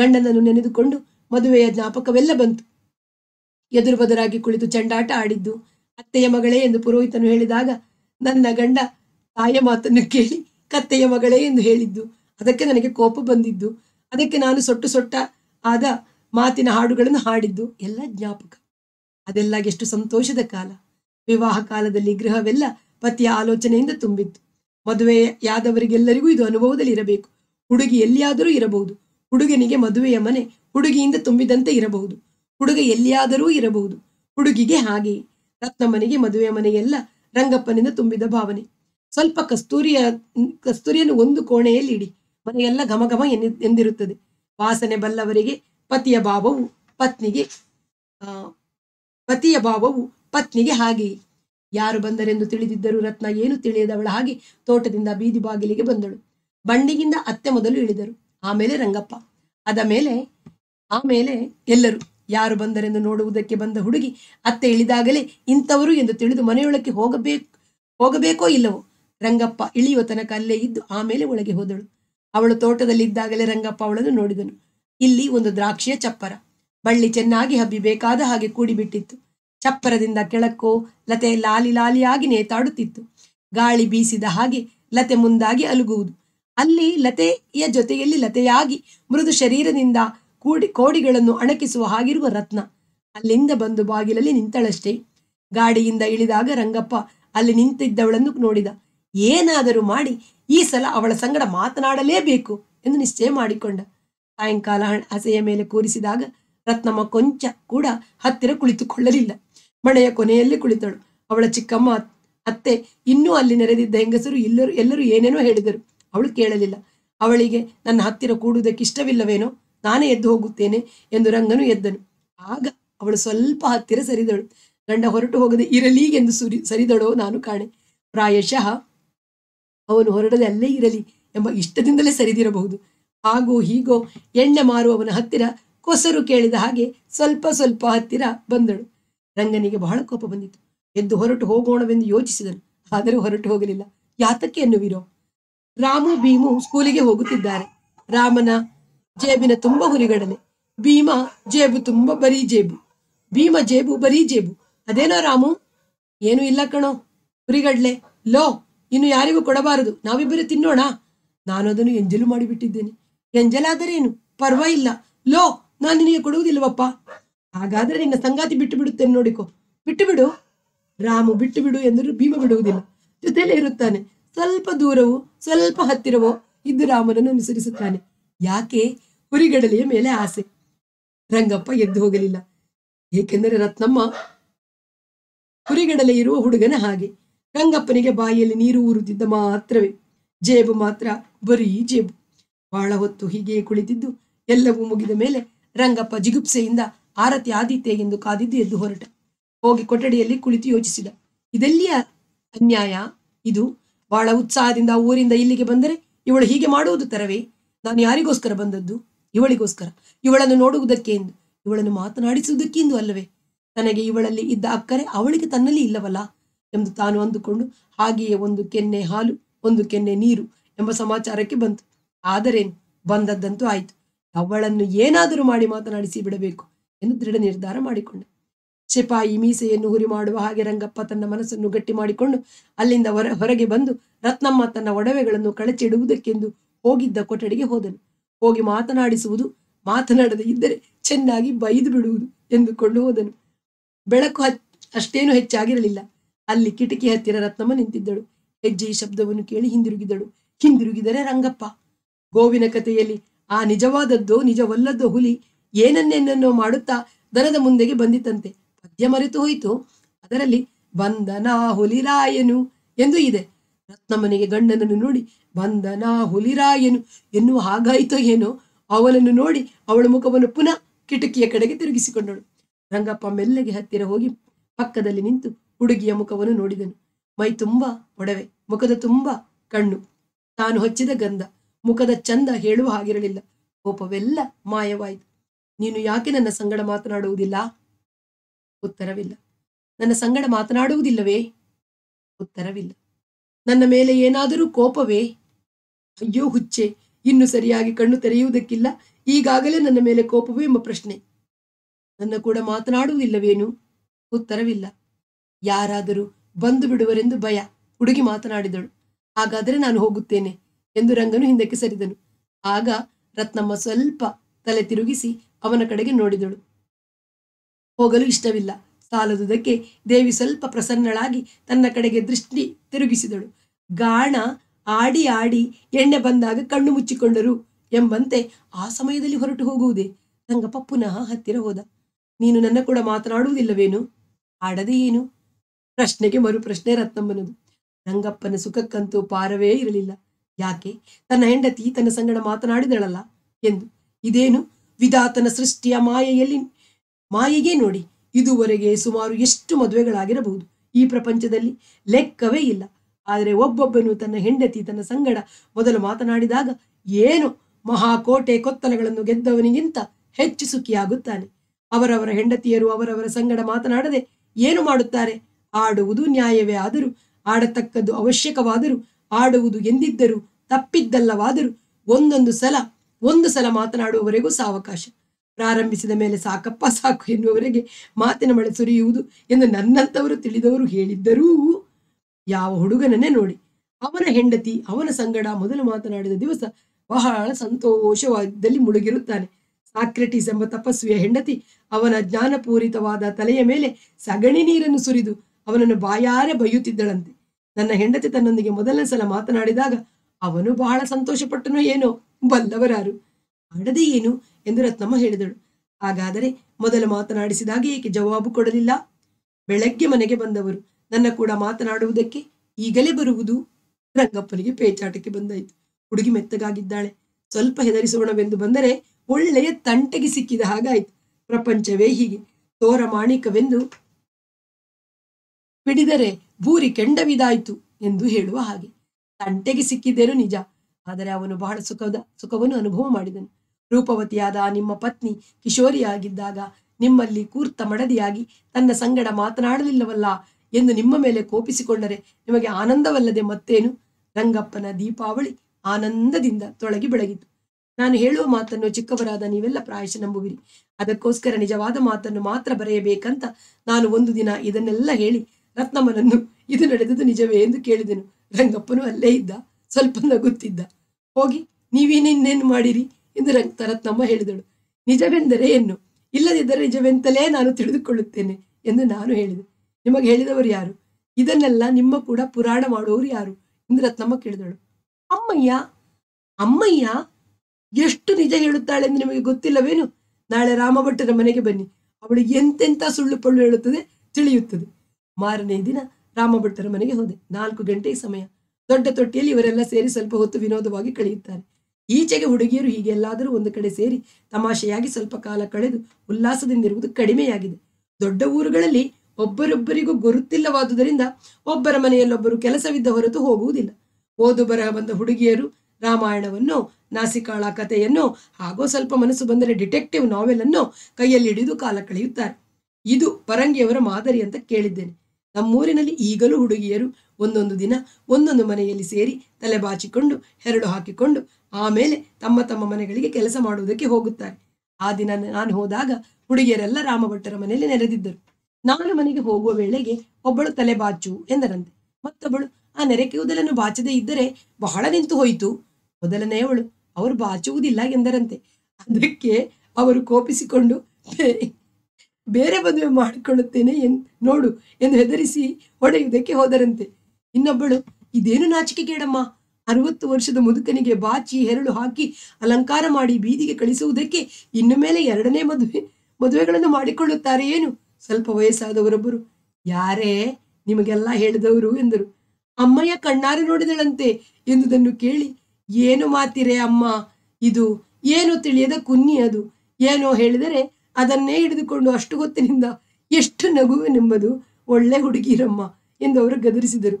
ಗಂಡನನ್ನು ನೆನೆದುಕೊಂಡು ಮದುವೆಯ ಜ್ಞಾಪಕವೆಲ್ಲ ಬಂತು ಎದುರು ಬದರಾಗಿ ಕುಳಿತು ಚಂಡಾಟ ಆಡಿದ್ದು ಅತ್ತೆಯ ಮಗಳೇ ಎಂದು ಪುರೋಹಿತನು ಹೇಳಿದಾಗ ನನ್ನ ಗಂಡ ತಾಯ ಮಾತನ್ನು ಕೇಳಿ ಕತ್ತೆಯ ಮಗಳೇ ಎಂದು ಹೇಳಿದ್ದು ಅದಕ್ಕೆ ನನಗೆ ಕೋಪ ಬಂದಿದ್ದು ಅದಕ್ಕೆ ನಾನು ಸೊಟ್ಟು ಸೊಟ್ಟ ಆದ ಮಾತಿನ ಹಾಡುಗಳನ್ನು ಹಾಡಿದ್ದು ಎಲ್ಲ ಜ್ಞಾಪಕ ಅದೆಲ್ಲ ಎಷ್ಟು ಸಂತೋಷದ ಕಾಲ ವಿವಾಹ ಕಾಲದಲ್ಲಿ ಗೃಹವೆಲ್ಲ ಪತಿಯ ಆಲೋಚನೆಯಿಂದ ತುಂಬಿತ್ತು ಮದುವೆಯಾದವರಿಗೆಲ್ಲರಿಗೂ ಇದು ಅನುಭವದಲ್ಲಿ ಇರಬೇಕು ಹುಡುಗಿ ಎಲ್ಲಿಯಾದರೂ ಇರಬಹುದು ಹುಡುಗನಿಗೆ ಮದುವೆಯ ಮನೆ ಹುಡುಗಿಯಿಂದ ತುಂಬಿದಂತೆ ಇರಬಹುದು ಹುಡುಗ ಎಲ್ಲಿಯಾದರೂ ಇರಬಹುದು ಹುಡುಗಿಗೆ ಹಾಗೆಯೇ ಮನೆಗೆ ಮದುವೆಯ ಮನೆಯೆಲ್ಲ ರಂಗಪ್ಪನಿಂದ ತುಂಬಿದ ಭಾವನೆ ಸ್ವಲ್ಪ ಕಸ್ತೂರಿಯ ಕಸ್ತೂರಿಯನ್ನು ಒಂದು ಕೋಣೆಯಲ್ಲಿ ಇಡಿ ಮನೆಯೆಲ್ಲ ಘಮ ಘಮ ಎಂದಿರುತ್ತದೆ ವಾಸನೆ ಬಲ್ಲವರಿಗೆ ಪತಿಯ ಭಾವವು ಪತ್ನಿಗೆ ಪತಿಯ ಭಾವವು ಪತ್ನಿಗೆ ಹಾಗೆಯೇ ಯಾರು ಬಂದರೆಂದು ತಿಳಿದಿದ್ದರೂ ರತ್ನ ಏನು ತಿಳಿಯದವಳ ಹಾಗೆ ತೋಟದಿಂದ ಬೀದಿ ಬಾಗಿಲಿಗೆ ಬಂದಳು ಬಂಡಿಗಿಂದ ಅತ್ತೆ ಮೊದಲು ಇಳಿದರು ಆಮೇಲೆ ರಂಗಪ್ಪ ಅದ ಮೇಲೆ ಆಮೇಲೆ ಎಲ್ಲರೂ ಯಾರು ಬಂದರೆಂದು ನೋಡುವುದಕ್ಕೆ ಬಂದ ಹುಡುಗಿ ಅತ್ತೆ ಇಳಿದಾಗಲೇ ಇಂಥವರು ಎಂದು ತಿಳಿದು ಮನೆಯೊಳಕ್ಕೆ ಹೋಗಬೇಕು ಹೋಗಬೇಕೋ ಇಲ್ಲವೋ ರಂಗಪ್ಪ ಇಳಿಯುವ ತನಕ ಅಲ್ಲೇ ಇದ್ದು ಆಮೇಲೆ ಒಳಗೆ ಹೋದಳು ಅವಳು ತೋಟದಲ್ಲಿದ್ದಾಗಲೇ ರಂಗಪ್ಪ ಅವಳನ್ನು ನೋಡಿದನು ಇಲ್ಲಿ ಒಂದು ದ್ರಾಕ್ಷಿಯ ಚಪ್ಪರ ಬಳ್ಳಿ ಚೆನ್ನಾಗಿ ಹಬ್ಬಿ ಬೇಕಾದ ಹಾಗೆ ಕೂಡಿಬಿಟ್ಟಿತ್ತು ಚಪ್ಪರದಿಂದ ಕೆಳಕ್ಕೋ ಲತೆ ಲಾಲಿ ಲಾಲಿಯಾಗಿ ನೇತಾಡುತ್ತಿತ್ತು ಗಾಳಿ ಬೀಸಿದ ಹಾಗೆ ಲತೆ ಮುಂದಾಗಿ ಅಲುಗುವುದು ಅಲ್ಲಿ ಲತೆಯ ಜೊತೆಯಲ್ಲಿ ಲತೆಯಾಗಿ ಮೃದು ಶರೀರದಿಂದ ಕೂಡಿ ಕೋಡಿಗಳನ್ನು ಅಣಕಿಸುವ ಹಾಗಿರುವ ರತ್ನ ಅಲ್ಲಿಂದ ಬಂದು ಬಾಗಿಲಲ್ಲಿ ನಿಂತಳಷ್ಟೇ ಗಾಡಿಯಿಂದ ಇಳಿದಾಗ ರಂಗಪ್ಪ ಅಲ್ಲಿ ನಿಂತಿದ್ದವಳನ್ನು ನೋಡಿದ ಏನಾದರೂ ಮಾಡಿ ಈ ಸಲ ಅವಳ ಸಂಗಡ ಮಾತನಾಡಲೇಬೇಕು ಎಂದು ನಿಶ್ಚಯ ಮಾಡಿಕೊಂಡ ಸಾಯಂಕಾಲ ಹಸೆಯ ಮೇಲೆ ಕೂರಿಸಿದಾಗ ರತ್ನಮ್ಮ ಕೊಂಚ ಕೂಡ ಹತ್ತಿರ ಕುಳಿತುಕೊಳ್ಳಲಿಲ್ಲ ಮಳೆಯ ಕೊನೆಯಲ್ಲಿ ಕುಳಿತಳು ಅವಳ ಚಿಕ್ಕಮ್ಮ ಅತ್ತೆ ಇನ್ನೂ ಅಲ್ಲಿ ನೆರೆದಿದ್ದ ಹೆಂಗಸರು ಎಲ್ಲರೂ ಎಲ್ಲರೂ ಏನೇನೋ ಹೇಳಿದರು ಅವಳು ಕೇಳಲಿಲ್ಲ ಅವಳಿಗೆ ನನ್ನ ಹತ್ತಿರ ಕೂಡುವುದಕ್ಕೆ ಇಷ್ಟವಿಲ್ಲವೇನೋ ನಾನೇ ಎದ್ದು ಹೋಗುತ್ತೇನೆ ಎಂದು ರಂಗನು ಎದ್ದನು ಆಗ ಅವಳು ಸ್ವಲ್ಪ ಹತ್ತಿರ ಸರಿದಳು ಗಂಡ ಹೊರಟು ಹೋಗದೆ ಇರಲಿ ಎಂದು ಸುರಿ ಸರಿದಳೋ ನಾನು ಕಾಣೆ ಪ್ರಾಯಶಃ ಅವನು ಹೊರಡದೆ ಅಲ್ಲೇ ಇರಲಿ ಎಂಬ ಇಷ್ಟದಿಂದಲೇ ಸರಿದಿರಬಹುದು ಹಾಗೋ ಹೀಗೋ ಎಣ್ಣೆ ಮಾರುವವನ ಹತ್ತಿರ ಕೊಸರು ಕೇಳಿದ ಹಾಗೆ ಸ್ವಲ್ಪ ಸ್ವಲ್ಪ ಹತ್ತಿರ ಬಂದಳು ರಂಗನಿಗೆ ಬಹಳ ಕೋಪ ಬಂದಿತು ಎದ್ದು ಹೊರಟು ಹೋಗೋಣವೆಂದು ಯೋಚಿಸಿದನು ಆದರೂ ಹೊರಟು ಹೋಗಲಿಲ್ಲ ಯಾತಕ್ಕೆ ಎನ್ನುವಿರೋ ರಾಮು ಭೀಮು ಸ್ಕೂಲಿಗೆ ಹೋಗುತ್ತಿದ್ದಾರೆ ರಾಮನ ಜೇಬಿನ ತುಂಬ ಹುರಿಗಡನೆ ಭೀಮ ಜೇಬು ತುಂಬ ಬರೀ ಜೇಬು ಭೀಮ ಜೇಬು ಬರೀ ಜೇಬು ಅದೇನೋ ರಾಮು ಏನು ಇಲ್ಲ ಕಣೋ ಹುರಿಗಡ್ಲೆ ಲೋ ಇನ್ನು ಯಾರಿಗೂ ಕೊಡಬಾರದು ನಾವಿಬ್ಬರು ತಿನ್ನೋಣ ನಾನು ಅದನ್ನು ಎಂಜಲು ಮಾಡಿಬಿಟ್ಟಿದ್ದೇನೆ ಎಂಜಲಾದರೇನು ಪರ್ವ ಇಲ್ಲ ಲೋ ನಾನು ನಿನಗೆ ಕೊಡುವುದಿಲ್ಲವಪ್ಪ ಹಾಗಾದರೆ ನಿನ್ನ ಸಂಗಾತಿ ಬಿಟ್ಟು ಬಿಡುತ್ತೇನೆ ನೋಡಿಕೊ ಬಿಟ್ಟು ಬಿಡು ರಾಮು ಬಿಟ್ಟು ಬಿಡು ಎಂದರು ಭೀಮ ಬಿಡುವುದಿಲ್ಲ ಜೊತೆಯಲ್ಲೇ ಇರುತ್ತಾನೆ ಸ್ವಲ್ಪ ದೂರವೋ ಸ್ವಲ್ಪ ಹತ್ತಿರವೋ ಇದ್ದು ರಾಮನನ್ನು ಅನುಸರಿಸುತ್ತಾನೆ ಯಾಕೆ ಹುರಿಗಡಲೆಯ ಮೇಲೆ ಆಸೆ ರಂಗಪ್ಪ ಎದ್ದು ಹೋಗಲಿಲ್ಲ ಏಕೆಂದರೆ ರತ್ನಮ್ಮ ಹುರಿಗಡಲೆ ಇರುವ ಹುಡುಗನ ಹಾಗೆ ರಂಗಪ್ಪನಿಗೆ ಬಾಯಿಯಲ್ಲಿ ನೀರು ಊರುತ್ತಿದ್ದ ಮಾತ್ರವೇ ಜೇಬು ಮಾತ್ರ ಬರೀ ಜೇಬು ಬಹಳ ಹೊತ್ತು ಹೀಗೆಯೇ ಕುಳಿತಿದ್ದು ಎಲ್ಲವೂ ಮುಗಿದ ಮೇಲೆ ರಂಗಪ್ಪ ಜಿಗುಪ್ಸೆಯಿಂದ ಆರತಿ ಆದಿತ್ಯ ಎಂದು ಕಾದಿದ್ದು ಎದ್ದು ಹೊರಟ ಹೋಗಿ ಕೊಠಡಿಯಲ್ಲಿ ಕುಳಿತು ಯೋಚಿಸಿದ ಇದೆಲ್ಲಿಯ ಅನ್ಯಾಯ ಇದು ಬಹಳ ಉತ್ಸಾಹದಿಂದ ಊರಿಂದ ಇಲ್ಲಿಗೆ ಬಂದರೆ ಇವಳು ಹೀಗೆ ಮಾಡುವುದು ತರವೇ ನಾನು ಯಾರಿಗೋಸ್ಕರ ಬಂದದ್ದು ಇವಳಿಗೋಸ್ಕರ ಇವಳನ್ನು ನೋಡುವುದಕ್ಕೆ ಎಂದು ಇವಳನ್ನು ಮಾತನಾಡಿಸುವುದಕ್ಕೆ ಎಂದು ಅಲ್ಲವೇ ತನಗೆ ಇವಳಲ್ಲಿ ಇದ್ದ ಅಕ್ಕರೆ ಅವಳಿಗೆ ತನ್ನಲ್ಲಿ ಇಲ್ಲವಲ್ಲ ಎಂದು ತಾನು ಅಂದುಕೊಂಡು ಹಾಗೆಯೇ ಒಂದು ಕೆನ್ನೆ ಹಾಲು ಒಂದು ಕೆನ್ನೆ ನೀರು ಎಂಬ ಸಮಾಚಾರಕ್ಕೆ ಬಂತು ಆದರೆ ಬಂದದ್ದಂತೂ ಆಯಿತು ಅವಳನ್ನು ಏನಾದರೂ ಮಾಡಿ ಮಾತನಾಡಿಸಿ ಬಿಡಬೇಕು ಎಂದು ದೃಢ ನಿರ್ಧಾರ ಮಾಡಿಕೊಂಡ ಶಿಪಾಯಿ ಮೀಸೆಯನ್ನು ಹುರಿ ಮಾಡುವ ಹಾಗೆ ರಂಗಪ್ಪ ತನ್ನ ಮನಸ್ಸನ್ನು ಗಟ್ಟಿ ಮಾಡಿಕೊಂಡು ಅಲ್ಲಿಂದ ಹೊರ ಹೊರಗೆ ಬಂದು ರತ್ನಮ್ಮ ತನ್ನ ಒಡವೆಗಳನ್ನು ಕಳಚಿಡುವುದಕ್ಕೆಂದು ಹೋಗಿದ್ದ ಕೊಠಡಿಗೆ ಹೋದನು ಹೋಗಿ ಮಾತನಾಡಿಸುವುದು ಮಾತನಾಡದೆ ಇದ್ದರೆ ಚೆನ್ನಾಗಿ ಬೈದು ಬಿಡುವುದು ಎಂದುಕೊಂಡು ಹೋದನು ಬೆಳಕು ಹಚ್ ಅಷ್ಟೇನು ಹೆಚ್ಚಾಗಿರಲಿಲ್ಲ ಅಲ್ಲಿ ಕಿಟಕಿ ಹತ್ತಿರ ರತ್ನಮ್ಮ ನಿಂತಿದ್ದಳು ಹೆಜ್ಜೆಯ ಶಬ್ದವನ್ನು ಕೇಳಿ ಹಿಂದಿರುಗಿದಳು ಹಿಂದಿರುಗಿದರೆ ರಂಗಪ್ಪ ಗೋವಿನ ಕಥೆಯಲ್ಲಿ ಆ ನಿಜವಾದದ್ದು ನಿಜವಲ್ಲದ್ದು ಹುಲಿ ಏನನ್ನೇನನ್ನೋ ಮಾಡುತ್ತಾ ದನದ ಮುಂದೆಗೆ ಬಂದಿತಂತೆ ಪದ್ಯ ಮರೆತು ಹೋಯಿತು ಅದರಲ್ಲಿ ಬಂದನಾ ಹುಲಿರಾಯನು ಎಂದು ಇದೆ ರತ್ನಮನೆಗೆ ಗಂಡನನ್ನು ನೋಡಿ ಬಂದನಾ ಹುಲಿರಾಯನು ಎನ್ನುವ ಹಾಗಾಯಿತೋ ಏನೋ ಅವನನ್ನು ನೋಡಿ ಅವಳ ಮುಖವನ್ನು ಪುನಃ ಕಿಟಕಿಯ ಕಡೆಗೆ ತಿರುಗಿಸಿಕೊಂಡಳು ರಂಗಪ್ಪ ಮೆಲ್ಲಗೆ ಹತ್ತಿರ ಹೋಗಿ ಪಕ್ಕದಲ್ಲಿ ನಿಂತು ಹುಡುಗಿಯ ಮುಖವನ್ನು ನೋಡಿದನು ಮೈ ತುಂಬಾ ಒಡವೆ ಮುಖದ ತುಂಬಾ ಕಣ್ಣು ತಾನು ಹಚ್ಚಿದ ಗಂಧ ಮುಖದ ಚಂದ ಹೇಳುವ ಹಾಗಿರಲಿಲ್ಲ ಕೋಪವೆಲ್ಲ ಮಾಯವಾಯಿತು ನೀನು ಯಾಕೆ ನನ್ನ ಸಂಗಡ ಮಾತನಾಡುವುದಿಲ್ಲ ಉತ್ತರವಿಲ್ಲ ನನ್ನ ಸಂಗಡ ಮಾತನಾಡುವುದಿಲ್ಲವೇ ಉತ್ತರವಿಲ್ಲ ನನ್ನ ಮೇಲೆ ಏನಾದರೂ ಕೋಪವೇ ಅಯ್ಯೋ ಹುಚ್ಚೆ ಇನ್ನು ಸರಿಯಾಗಿ ಕಣ್ಣು ತೆರೆಯುವುದಕ್ಕಿಲ್ಲ ಈಗಾಗಲೇ ನನ್ನ ಮೇಲೆ ಕೋಪವೇ ಎಂಬ ಪ್ರಶ್ನೆ ನನ್ನ ಕೂಡ ಮಾತನಾಡುವುದಿಲ್ಲವೇನು ಉತ್ತರವಿಲ್ಲ ಯಾರಾದರೂ ಬಂದು ಬಿಡುವರೆಂದು ಭಯ ಹುಡುಗಿ ಮಾತನಾಡಿದಳು ಹಾಗಾದರೆ ನಾನು ಹೋಗುತ್ತೇನೆ ಎಂದು ರಂಗನು ಹಿಂದಕ್ಕೆ ಸರಿದನು ಆಗ ರತ್ನಮ್ಮ ಸ್ವಲ್ಪ ತಲೆ ತಿರುಗಿಸಿ ಅವನ ಕಡೆಗೆ ನೋಡಿದಳು ಹೋಗಲು ಇಷ್ಟವಿಲ್ಲ ಸಾಲದುದಕ್ಕೆ ದೇವಿ ಸ್ವಲ್ಪ ಪ್ರಸನ್ನಳಾಗಿ ತನ್ನ ಕಡೆಗೆ ದೃಷ್ಟಿ ತಿರುಗಿಸಿದಳು ಗಾಣ ಆಡಿ ಆಡಿ ಎಣ್ಣೆ ಬಂದಾಗ ಕಣ್ಣು ಮುಚ್ಚಿಕೊಂಡರು ಎಂಬಂತೆ ಆ ಸಮಯದಲ್ಲಿ ಹೊರಟು ಹೋಗುವುದೇ ರಂಗಪ್ಪ ಪುನಃ ಹತ್ತಿರ ಹೋದ ನೀನು ನನ್ನ ಕೂಡ ಮಾತನಾಡುವುದಿಲ್ಲವೇನು ಆಡದೆ ಏನು ಪ್ರಶ್ನೆಗೆ ಪ್ರಶ್ನೆ ರತ್ನಮ್ಮನದು ರಂಗಪ್ಪನ ಸುಖಕ್ಕಂತೂ ಪಾರವೇ ಇರಲಿಲ್ಲ ಯಾಕೆ ತನ್ನ ಹೆಂಡತಿ ತನ್ನ ಸಂಗಡ ಮಾತನಾಡಿದಳಲ್ಲ ಎಂದು ಇದೇನು ವಿಧಾತನ ಸೃಷ್ಟಿಯ ಮಾಯೆಯಲ್ಲಿ ಮಾಯೆಗೆ ನೋಡಿ ಇದುವರೆಗೆ ಸುಮಾರು ಎಷ್ಟು ಮದುವೆಗಳಾಗಿರಬಹುದು ಈ ಪ್ರಪಂಚದಲ್ಲಿ ಲೆಕ್ಕವೇ ಇಲ್ಲ ಆದರೆ ಒಬ್ಬೊಬ್ಬನು ತನ್ನ ಹೆಂಡತಿ ತನ್ನ ಸಂಗಡ ಮೊದಲು ಮಾತನಾಡಿದಾಗ ಏನು ಮಹಾಕೋಟೆ ಕೊತ್ತಲಗಳನ್ನು ಗೆದ್ದವನಿಗಿಂತ ಹೆಚ್ಚು ಸುಖಿಯಾಗುತ್ತಾನೆ ಅವರವರ ಹೆಂಡತಿಯರು ಅವರವರ ಸಂಗಡ ಮಾತನಾಡದೆ ಏನು ಮಾಡುತ್ತಾರೆ ಆಡುವುದು ನ್ಯಾಯವೇ ಆದರೂ ಆಡತಕ್ಕದ್ದು ಅವಶ್ಯಕವಾದರೂ ಆಡುವುದು ಎಂದಿದ್ದರೂ ತಪ್ಪಿದ್ದಲ್ಲವಾದರೂ ಒಂದೊಂದು ಸಲ ಒಂದು ಸಲ ಮಾತನಾಡುವವರೆಗೂ ಸಾವಕಾಶ ಪ್ರಾರಂಭಿಸಿದ ಮೇಲೆ ಸಾಕಪ್ಪ ಸಾಕು ಎನ್ನುವವರೆಗೆ ಮಾತಿನ ಮಳೆ ಸುರಿಯುವುದು ಎಂದು ನನ್ನಂಥವರು ತಿಳಿದವರು ಹೇಳಿದ್ದರೂ ಯಾವ ಹುಡುಗನನ್ನೇ ನೋಡಿ ಅವನ ಹೆಂಡತಿ ಅವನ ಸಂಗಡ ಮೊದಲು ಮಾತನಾಡಿದ ದಿವಸ ಬಹಳ ಸಂತೋಷವಾದಲ್ಲಿ ಮುಳುಗಿರುತ್ತಾನೆ ಸಾಕ್ರೆಟಿಸ್ ಎಂಬ ತಪಸ್ವಿಯ ಹೆಂಡತಿ ಅವನ ಜ್ಞಾನಪೂರಿತವಾದ ತಲೆಯ ಮೇಲೆ ಸಗಣಿ ನೀರನ್ನು ಸುರಿದು ಅವನನ್ನು ಬಾಯಾರೆ ಬೈಯುತ್ತಿದ್ದಳಂತೆ ನನ್ನ ಹೆಂಡತಿ ತನ್ನೊಂದಿಗೆ ಮೊದಲನೇ ಸಲ ಮಾತನಾಡಿದಾಗ ಅವನು ಬಹಳ ಸಂತೋಷಪಟ್ಟನು ಏನೋ ಬಂದವರಾರು ಮಾಡದೆ ಏನು ಎಂದು ರತ್ನಮ್ಮ ಹೇಳಿದಳು ಹಾಗಾದರೆ ಮೊದಲು ಮಾತನಾಡಿಸಿದಾಗ ಏಕೆ ಜವಾಬು ಕೊಡಲಿಲ್ಲ ಬೆಳಗ್ಗೆ ಮನೆಗೆ ಬಂದವರು ನನ್ನ ಕೂಡ ಮಾತನಾಡುವುದಕ್ಕೆ ಈಗಲೇ ಬರುವುದು ರಂಗಪ್ಪನಿಗೆ ಪೇಚಾಟಕ್ಕೆ ಬಂದಾಯಿತು ಹುಡುಗಿ ಮೆತ್ತಗಾಗಿದ್ದಾಳೆ ಸ್ವಲ್ಪ ಹೆದರಿಸೋಣವೆಂದು ಬಂದರೆ ಒಳ್ಳೆಯ ತಂಟೆಗೆ ಸಿಕ್ಕಿದ ಹಾಗಾಯಿತು ಪ್ರಪಂಚವೇ ಹೀಗೆ ತೋರ ಮಾಣಿಕವೆಂದು ಬಿಡಿದರೆ ಭೂರಿ ಕೆಂಡವಿದಾಯಿತು ಎಂದು ಹೇಳುವ ಹಾಗೆ ತಂಟೆಗೆ ಸಿಕ್ಕಿದ್ದೇನು ನಿಜ ಆದರೆ ಅವನು ಬಹಳ ಸುಖದ ಸುಖವನ್ನು ಅನುಭವ ಮಾಡಿದನು ರೂಪವತಿಯಾದ ನಿಮ್ಮ ಪತ್ನಿ ಕಿಶೋರಿಯಾಗಿದ್ದಾಗ ನಿಮ್ಮಲ್ಲಿ ಕೂರ್ತ ಮಡದಿಯಾಗಿ ತನ್ನ ಸಂಗಡ ಮಾತನಾಡಲಿಲ್ಲವಲ್ಲ ಎಂದು ನಿಮ್ಮ ಮೇಲೆ ಕೋಪಿಸಿಕೊಂಡರೆ ನಿಮಗೆ ಆನಂದವಲ್ಲದೆ ಮತ್ತೇನು ರಂಗಪ್ಪನ ದೀಪಾವಳಿ ಆನಂದದಿಂದ ತೊಳಗಿ ಬೆಳಗಿತು ನಾನು ಹೇಳುವ ಮಾತನ್ನು ಚಿಕ್ಕವರಾದ ನೀವೆಲ್ಲ ಪ್ರಾಯಶ ನಂಬುವಿರಿ ಅದಕ್ಕೋಸ್ಕರ ನಿಜವಾದ ಮಾತನ್ನು ಮಾತ್ರ ಬರೆಯಬೇಕಂತ ನಾನು ಒಂದು ದಿನ ಇದನ್ನೆಲ್ಲ ಹೇಳಿ ರತ್ನಮ್ಮನನ್ನು ಇದು ನಡೆದದ್ದು ನಿಜವೇ ಎಂದು ಕೇಳಿದೆನು ರಂಗಪ್ಪನು ಅಲ್ಲೇ ಇದ್ದ ಸ್ವಲ್ಪ ನಗುತ್ತಿದ್ದ ಹೋಗಿ ನೀವೇನಿನ್ನೇನು ಮಾಡಿರಿ ಎಂದು ರಂಗ ರತ್ನಮ್ಮ ಹೇಳಿದಳು ನಿಜವೆಂದರೆ ಏನು ಇಲ್ಲದಿದ್ದರೆ ನಿಜವೆಂತಲೇ ನಾನು ತಿಳಿದುಕೊಳ್ಳುತ್ತೇನೆ ಎಂದು ನಾನು ಹೇಳಿದೆ ನಿಮಗೆ ಹೇಳಿದವರು ಯಾರು ಇದನ್ನೆಲ್ಲ ನಿಮ್ಮ ಕೂಡ ಪುರಾಣ ಮಾಡುವವರು ಯಾರು ಎಂದು ರತ್ನಮ್ಮ ಕೇಳಿದಳು ಅಮ್ಮಯ್ಯ ಅಮ್ಮಯ್ಯ ಎಷ್ಟು ನಿಜ ಹೇಳುತ್ತಾಳೆ ಎಂದು ನಿಮಗೆ ಗೊತ್ತಿಲ್ಲವೇನು ನಾಳೆ ರಾಮಭಟ್ಟರ ಮನೆಗೆ ಬನ್ನಿ ಅವಳು ಎಂತೆಂಥ ಸುಳ್ಳು ಪಳ್ಳು ಹೇಳುತ್ತದೆ ತಿಳಿಯುತ್ತದೆ ಮಾರನೇ ದಿನ ರಾಮ ಭಟ್ಟರ ಮನೆಗೆ ಹೋದೆ ನಾಲ್ಕು ಗಂಟೆ ಸಮಯ ದೊಡ್ಡ ತೊಟ್ಟಿಯಲ್ಲಿ ಇವರೆಲ್ಲ ಸೇರಿ ಸ್ವಲ್ಪ ಹೊತ್ತು ವಿನೋದವಾಗಿ ಕಳೆಯುತ್ತಾರೆ ಈಚೆಗೆ ಹುಡುಗಿಯರು ಹೀಗೆಲ್ಲಾದರೂ ಒಂದು ಕಡೆ ಸೇರಿ ತಮಾಷೆಯಾಗಿ ಸ್ವಲ್ಪ ಕಾಲ ಕಳೆದು ಉಲ್ಲಾಸದಿಂದಿರುವುದು ಕಡಿಮೆಯಾಗಿದೆ ದೊಡ್ಡ ಊರುಗಳಲ್ಲಿ ಒಬ್ಬರೊಬ್ಬರಿಗೂ ಗೊತ್ತಿಲ್ಲವಾದುದರಿಂದ ಒಬ್ಬರ ಮನೆಯಲ್ಲೊಬ್ಬರು ಕೆಲಸವಿದ್ದ ಹೊರತು ಹೋಗುವುದಿಲ್ಲ ಓದು ಬರಹ ಬಂದ ಹುಡುಗಿಯರು ರಾಮಾಯಣವನ್ನು ನಾಸಿಕಾಳ ಕಥೆಯನ್ನು ಹಾಗೂ ಸ್ವಲ್ಪ ಮನಸ್ಸು ಬಂದರೆ ಡಿಟೆಕ್ಟಿವ್ ಅನ್ನು ಕೈಯಲ್ಲಿ ಹಿಡಿದು ಕಾಲ ಕಳೆಯುತ್ತಾರೆ ಇದು ಪರಂಗಿಯವರ ಮಾದರಿ ಅಂತ ಕೇಳಿದ್ದೇನೆ ನಮ್ಮೂರಿನಲ್ಲಿ ಈಗಲೂ ಹುಡುಗಿಯರು ಒಂದೊಂದು ದಿನ ಒಂದೊಂದು ಮನೆಯಲ್ಲಿ ಸೇರಿ ತಲೆ ಬಾಚಿಕೊಂಡು ಹೆರಳು ಹಾಕಿಕೊಂಡು ಆಮೇಲೆ ತಮ್ಮ ತಮ್ಮ ಮನೆಗಳಿಗೆ ಕೆಲಸ ಮಾಡುವುದಕ್ಕೆ ಹೋಗುತ್ತಾರೆ ಆ ದಿನ ನಾನು ಹೋದಾಗ ಹುಡುಗಿಯರೆಲ್ಲ ರಾಮಭಟ್ಟರ ಮನೆಯಲ್ಲಿ ನೆರೆದಿದ್ದರು ನಾನು ಮನೆಗೆ ಹೋಗುವ ವೇಳೆಗೆ ಒಬ್ಬಳು ತಲೆ ಬಾಚು ಎಂದರಂತೆ ಮತ್ತೊಬ್ಬಳು ಆ ನೆರೆ ಕೂದಲನ್ನು ಬಾಚದೇ ಇದ್ದರೆ ಬಹಳ ನಿಂತು ಹೋಯಿತು ಅವಳು ಅವರು ಬಾಚುವುದಿಲ್ಲ ಎಂದರಂತೆ ಅದಕ್ಕೆ ಅವರು ಕೋಪಿಸಿಕೊಂಡು ಬೇರೆ ಮದುವೆ ಮಾಡಿಕೊಳ್ಳುತ್ತೇನೆ ಎನ್ ನೋಡು ಎಂದು ಹೆದರಿಸಿ ಹೊಡೆಯುವುದಕ್ಕೆ ಹೋದರಂತೆ ಇನ್ನೊಬ್ಬಳು ಇದೇನು ನಾಚಿಕೆ ಕೇಡಮ್ಮ ಅರವತ್ತು ವರ್ಷದ ಮುದುಕನಿಗೆ ಬಾಚಿ ಹೆರಳು ಹಾಕಿ ಅಲಂಕಾರ ಮಾಡಿ ಬೀದಿಗೆ ಕಳಿಸುವುದಕ್ಕೆ ಇನ್ನು ಮೇಲೆ ಎರಡನೇ ಮದುವೆ ಮದುವೆಗಳನ್ನು ಮಾಡಿಕೊಳ್ಳುತ್ತಾರೆ ಏನು ಸ್ವಲ್ಪ ವಯಸ್ಸಾದವರೊಬ್ಬರು ಯಾರೇ ನಿಮಗೆಲ್ಲ ಹೇಳಿದವರು ಎಂದರು ಅಮ್ಮಯ್ಯ ಕಣ್ಣಾರೆ ನೋಡಿದಳಂತೆ ಎಂದುದನ್ನು ಕೇಳಿ ಏನು ಮಾತಿರೇ ಅಮ್ಮ ಇದು ಏನು ತಿಳಿಯದ ಕುನ್ನಿ ಅದು ಏನೋ ಹೇಳಿದರೆ ಅದನ್ನೇ ಹಿಡಿದುಕೊಂಡು ಅಷ್ಟು ಹೊತ್ತಿನಿಂದ ಎಷ್ಟು ನಿಮ್ಮದು ಒಳ್ಳೆ ಹುಡುಗಿರಮ್ಮ ಎಂದು ಅವರು ಗದರಿಸಿದರು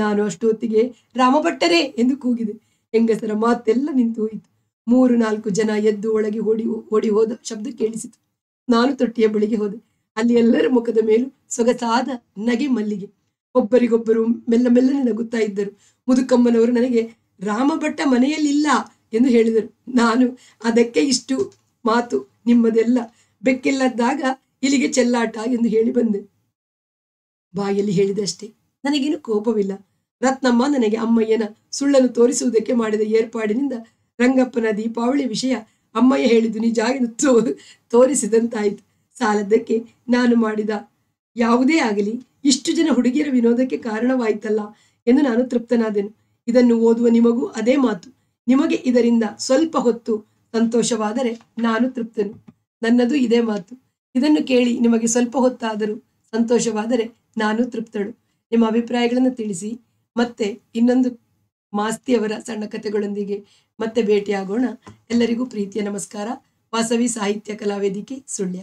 ನಾನು ಅಷ್ಟು ಹೊತ್ತಿಗೆ ರಾಮಭಟ್ಟರೇ ಎಂದು ಕೂಗಿದೆ ಹೆಂಗಸರ ಮಾತೆಲ್ಲ ನಿಂತು ಹೋಯಿತು ಮೂರು ನಾಲ್ಕು ಜನ ಎದ್ದು ಒಳಗೆ ಓಡಿ ಓಡಿ ಹೋದ ಶಬ್ದ ಕೇಳಿಸಿತು ನಾನು ತೊಟ್ಟಿಯ ಬಳಿಗೆ ಹೋದೆ ಅಲ್ಲಿ ಎಲ್ಲರ ಮುಖದ ಮೇಲೂ ಸೊಗಸಾದ ನಗೆ ಮಲ್ಲಿಗೆ ಒಬ್ಬರಿಗೊಬ್ಬರು ಮೆಲ್ಲ ಮೆಲ್ಲನೆ ನಗುತ್ತಾ ಇದ್ದರು ಮುದುಕಮ್ಮನವರು ನನಗೆ ರಾಮಭಟ್ಟ ಮನೆಯಲ್ಲಿಲ್ಲ ಎಂದು ಹೇಳಿದರು ನಾನು ಅದಕ್ಕೆ ಇಷ್ಟು ಮಾತು ನಿಮ್ಮದೆಲ್ಲ ಬೆಕ್ಕಿಲ್ಲದ್ದಾಗ ಇಲ್ಲಿಗೆ ಚೆಲ್ಲಾಟ ಎಂದು ಹೇಳಿ ಬಂದೆ ಬಾಯಲ್ಲಿ ಹೇಳಿದಷ್ಟೇ ನನಗೇನು ಕೋಪವಿಲ್ಲ ರತ್ನಮ್ಮ ನನಗೆ ಅಮ್ಮಯ್ಯನ ಸುಳ್ಳನ್ನು ತೋರಿಸುವುದಕ್ಕೆ ಮಾಡಿದ ಏರ್ಪಾಡಿನಿಂದ ರಂಗಪ್ಪನ ದೀಪಾವಳಿ ವಿಷಯ ಅಮ್ಮಯ್ಯ ಹೇಳಿದ್ದು ನಿಜ ಎಂದು ತೋ ತೋರಿಸಿದಂತಾಯಿತು ಸಾಲದ್ದಕ್ಕೆ ನಾನು ಮಾಡಿದ ಯಾವುದೇ ಆಗಲಿ ಇಷ್ಟು ಜನ ಹುಡುಗಿಯರ ವಿನೋದಕ್ಕೆ ಕಾರಣವಾಯಿತಲ್ಲ ಎಂದು ನಾನು ತೃಪ್ತನಾದೆನು ಇದನ್ನು ಓದುವ ನಿಮಗೂ ಅದೇ ಮಾತು ನಿಮಗೆ ಇದರಿಂದ ಸ್ವಲ್ಪ ಹೊತ್ತು ಸಂತೋಷವಾದರೆ ನಾನು ತೃಪ್ತನು ನನ್ನದು ಇದೇ ಮಾತು ಇದನ್ನು ಕೇಳಿ ನಿಮಗೆ ಸ್ವಲ್ಪ ಹೊತ್ತಾದರೂ ಸಂತೋಷವಾದರೆ ನಾನು ತೃಪ್ತಳು ನಿಮ್ಮ ಅಭಿಪ್ರಾಯಗಳನ್ನು ತಿಳಿಸಿ ಮತ್ತೆ ಇನ್ನೊಂದು ಮಾಸ್ತಿಯವರ ಸಣ್ಣ ಕಥೆಗಳೊಂದಿಗೆ ಮತ್ತೆ ಭೇಟಿಯಾಗೋಣ ಎಲ್ಲರಿಗೂ ಪ್ರೀತಿಯ ನಮಸ್ಕಾರ ವಾಸವಿ ಸಾಹಿತ್ಯ ಕಲಾವೇದಿಕೆ ಸುಳ್ಯ